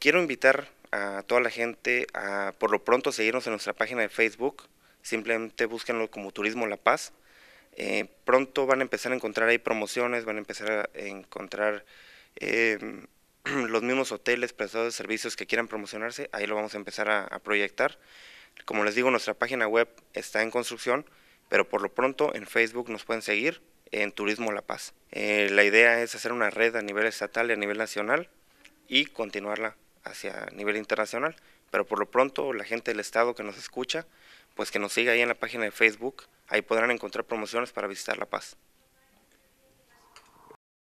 Quiero invitar a toda la gente a por lo pronto seguirnos en nuestra página de Facebook. Simplemente búsquenlo como Turismo La Paz. Eh, pronto van a empezar a encontrar ahí promociones, van a empezar a encontrar em, los mismos hoteles, prestadores de servicios que quieran promocionarse. Ahí lo vamos a empezar a, proyectar. Como les digo, nuestra página web está en construcción, pero por lo pronto en Facebook nos pueden seguir en Turismo La Paz. Eh, la idea es hacer una red a nivel estatal y a nivel nacional y continuarla hacia nivel internacional. Pero por lo pronto, la gente del estado que nos escucha, pues que nos siga ahí en la página de Facebook, ahí podrán encontrar promociones para visitar La Paz.